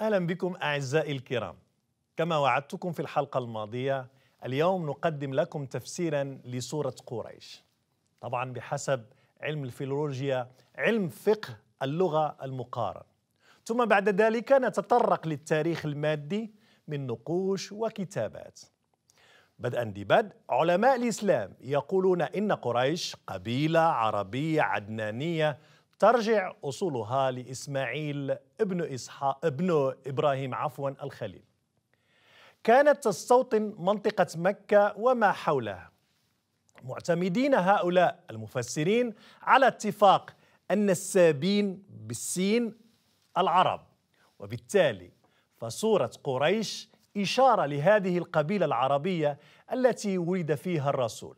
اهلا بكم اعزائي الكرام. كما وعدتكم في الحلقه الماضيه اليوم نقدم لكم تفسيرا لسوره قريش. طبعا بحسب علم الفيلولوجيا علم فقه اللغه المقارن. ثم بعد ذلك نتطرق للتاريخ المادي من نقوش وكتابات. بدءا ببدء علماء الاسلام يقولون ان قريش قبيله عربيه عدنانيه ترجع أصولها لإسماعيل ابن إسحاق ابن إبراهيم عفوا الخليل كانت تستوطن منطقة مكة وما حولها معتمدين هؤلاء المفسرين على اتفاق أن السابين بالسين العرب وبالتالي فصورة قريش إشارة لهذه القبيلة العربية التي ولد فيها الرسول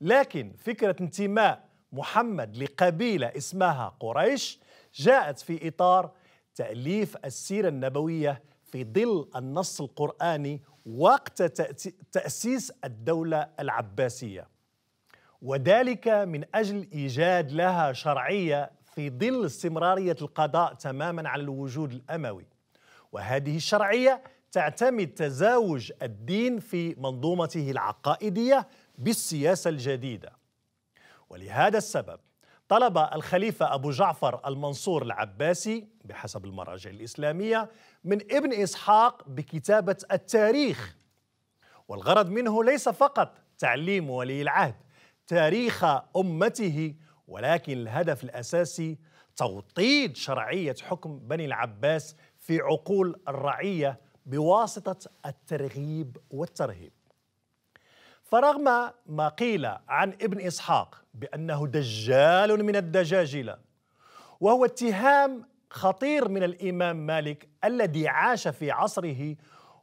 لكن فكرة انتماء محمد لقبيلة اسمها قريش جاءت في إطار تأليف السيرة النبوية في ظل النص القرآني وقت تأسيس الدولة العباسية وذلك من أجل إيجاد لها شرعية في ظل استمرارية القضاء تماما على الوجود الأموي وهذه الشرعية تعتمد تزاوج الدين في منظومته العقائدية بالسياسة الجديدة ولهذا السبب طلب الخليفة أبو جعفر المنصور العباسي بحسب المراجع الإسلامية من ابن إسحاق بكتابة التاريخ والغرض منه ليس فقط تعليم ولي العهد تاريخ أمته ولكن الهدف الأساسي توطيد شرعية حكم بني العباس في عقول الرعية بواسطة الترغيب والترهيب فرغم ما قيل عن ابن إسحاق بأنه دجال من الدجاجلة وهو اتهام خطير من الإمام مالك الذي عاش في عصره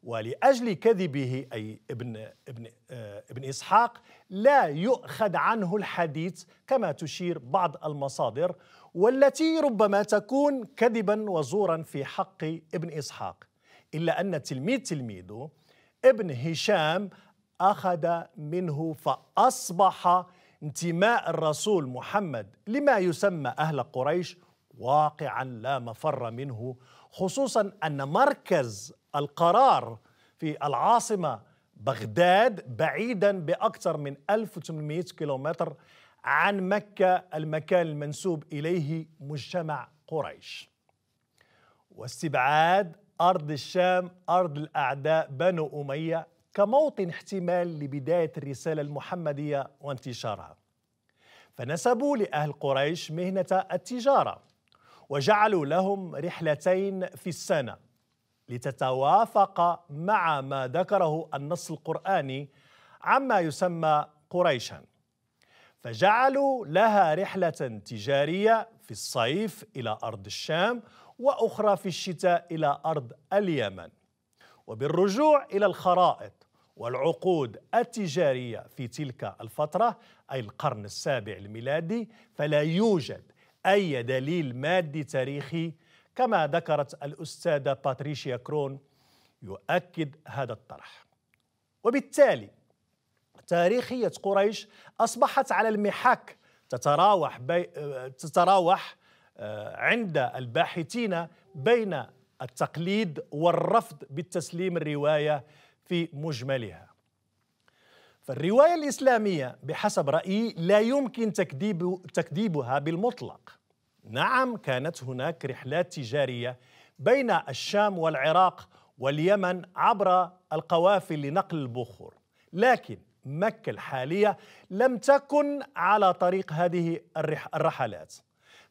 ولأجل كذبه أي ابن, ابن, آه، ابن إسحاق لا يؤخذ عنه الحديث كما تشير بعض المصادر والتي ربما تكون كذبا وزورا في حق ابن إسحاق إلا أن تلميذ تلميذه ابن هشام أخذ منه فأصبح انتماء الرسول محمد لما يسمى أهل قريش واقعا لا مفر منه خصوصا أن مركز القرار في العاصمة بغداد بعيدا بأكثر من 1800 كيلومتر عن مكة المكان المنسوب إليه مجتمع قريش واستبعاد أرض الشام أرض الأعداء بنو أمية كموطن احتمال لبداية الرسالة المحمدية وانتشارها فنسبوا لأهل قريش مهنة التجارة وجعلوا لهم رحلتين في السنة لتتوافق مع ما ذكره النص القرآني عما يسمى قريشا فجعلوا لها رحلة تجارية في الصيف إلى أرض الشام وأخرى في الشتاء إلى أرض اليمن وبالرجوع إلى الخرائط والعقود التجارية في تلك الفترة أي القرن السابع الميلادي فلا يوجد أي دليل مادي تاريخي كما ذكرت الأستاذة باتريشيا كرون يؤكد هذا الطرح وبالتالي تاريخية قريش أصبحت على المحك تتراوح بي... تتراوح آه، عند الباحثين بين التقليد والرفض بالتسليم الروايه في مجملها فالروايه الاسلاميه بحسب رايي لا يمكن تكذيب تكذيبها بالمطلق نعم كانت هناك رحلات تجاريه بين الشام والعراق واليمن عبر القوافل لنقل البخور لكن مكه الحاليه لم تكن على طريق هذه الرحلات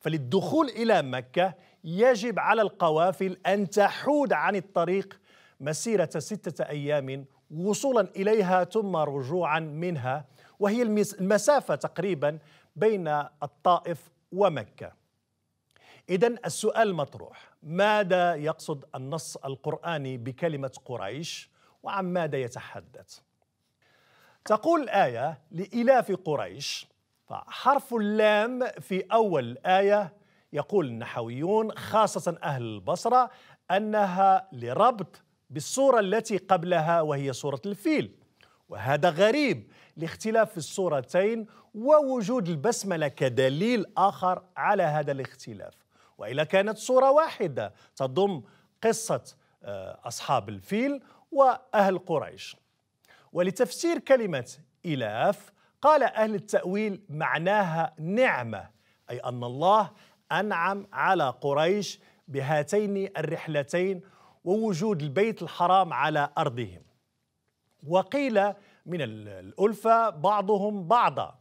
فللدخول إلى مكة يجب على القوافل أن تحود عن الطريق مسيرة ستة أيام وصولا إليها ثم رجوعا منها وهي المسافة تقريبا بين الطائف ومكة إذا السؤال مطروح ماذا يقصد النص القرآني بكلمة قريش وعن ماذا يتحدث؟ تقول الآية لإلاف قريش فحرف اللام في أول آية يقول النحويون خاصة أهل البصرة أنها لربط بالصورة التي قبلها وهي صورة الفيل وهذا غريب لاختلاف الصورتين ووجود البسملة كدليل آخر على هذا الاختلاف وإلا كانت صورة واحدة تضم قصة آه، أصحاب الفيل وأهل قريش ولتفسير كلمة إلاف قال أهل التأويل معناها نعمة أي أن الله أنعم على قريش بهاتين الرحلتين ووجود البيت الحرام على أرضهم وقيل من الألفة بعضهم بعضا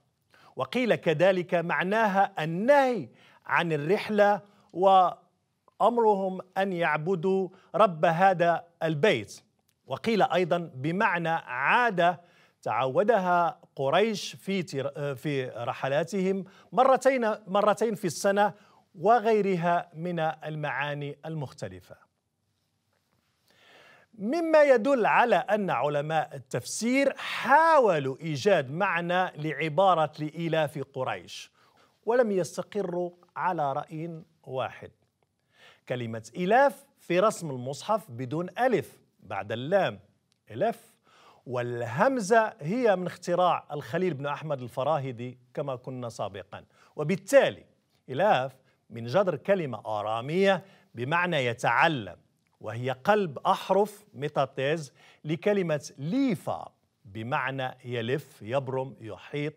وقيل كذلك معناها النهي عن الرحلة وأمرهم أن يعبدوا رب هذا البيت وقيل أيضا بمعنى عادة تعودها قريش في آه، في رحلاتهم مرتين مرتين في السنه وغيرها من المعاني المختلفه. مما يدل على ان علماء التفسير حاولوا ايجاد معنى لعباره لإيلاف قريش ولم يستقروا على راي واحد. كلمه إلاف في رسم المصحف بدون ألف بعد اللام إلف والهمزة هي من اختراع الخليل بن أحمد الفراهدي كما كنا سابقا وبالتالي إلاف من جذر كلمة آرامية بمعنى يتعلم وهي قلب أحرف ميتاتيز لكلمة ليفا بمعنى يلف يبرم يحيط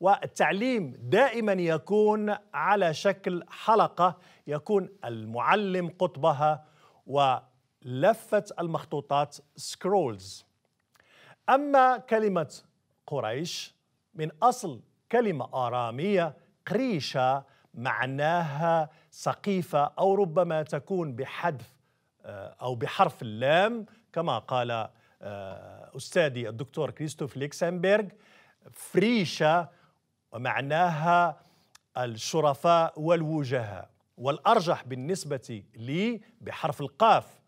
والتعليم دائما يكون على شكل حلقة يكون المعلم قطبها ولفة المخطوطات سكرولز أما كلمة قريش من أصل كلمة آرامية قريشة معناها سقيفة أو ربما تكون بحذف آه، أو بحرف اللام كما قال آه، أستاذي الدكتور كريستوف ليكسنبرغ فريشة ومعناها الشرفاء والوجهاء والأرجح بالنسبة لي بحرف القاف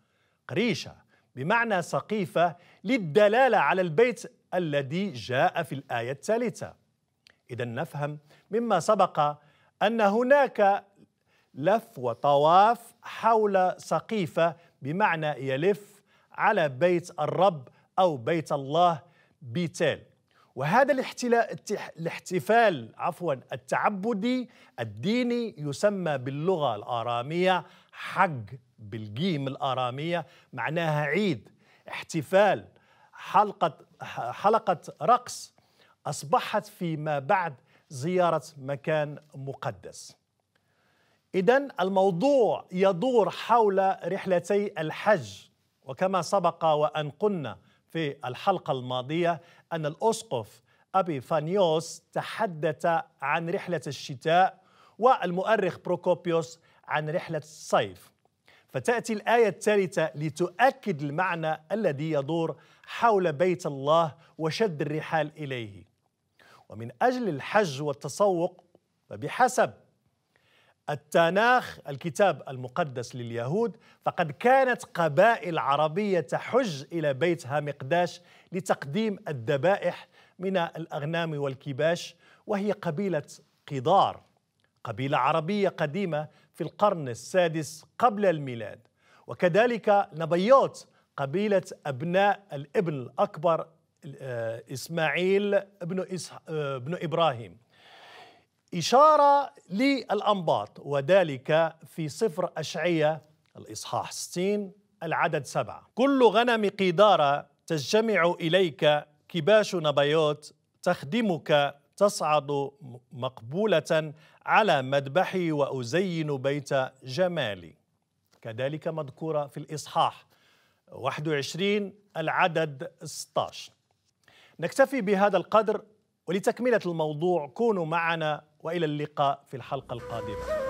قريشة بمعنى سقيفة للدلالة على البيت الذي جاء في الآية الثالثة إذا نفهم مما سبق أن هناك لف وطواف حول سقيفة بمعنى يلف على بيت الرب أو بيت الله بيتال وهذا الاحتفال عفوا التعبدي الديني يسمى باللغة الآرامية حج بالجيم الآرامية معناها عيد احتفال حلقة حلقة رقص أصبحت فيما بعد زيارة مكان مقدس إذا الموضوع يدور حول رحلتي الحج وكما سبق وأن قلنا في الحلقة الماضية أن الأسقف أبي فانيوس تحدث عن رحلة الشتاء والمؤرخ بروكوبيوس عن رحلة الصيف فتأتي الآية الثالثة لتؤكد المعنى الذي يدور حول بيت الله وشد الرحال إليه ومن أجل الحج والتسوق فبحسب التناخ الكتاب المقدس لليهود فقد كانت قبائل عربية تحج إلى بيتها مقداش لتقديم الذبائح من الأغنام والكباش وهي قبيلة قدار قبيلة عربية قديمة في القرن السادس قبل الميلاد وكذلك نبيوت قبيلة أبناء الابن الأكبر آه، إسماعيل ابن, إسح... آه، ابن إبراهيم إشارة للأنباط وذلك في صفر أشعية الإصحاح 60 العدد سبعة كل غنم قيدارة تجتمع إليك كباش نبيوت تخدمك تصعد مقبولة على مذبحي وأزين بيت جمالي كذلك مذكورة في الإصحاح 21 العدد 16 نكتفي بهذا القدر ولتكملة الموضوع كونوا معنا وإلى اللقاء في الحلقة القادمة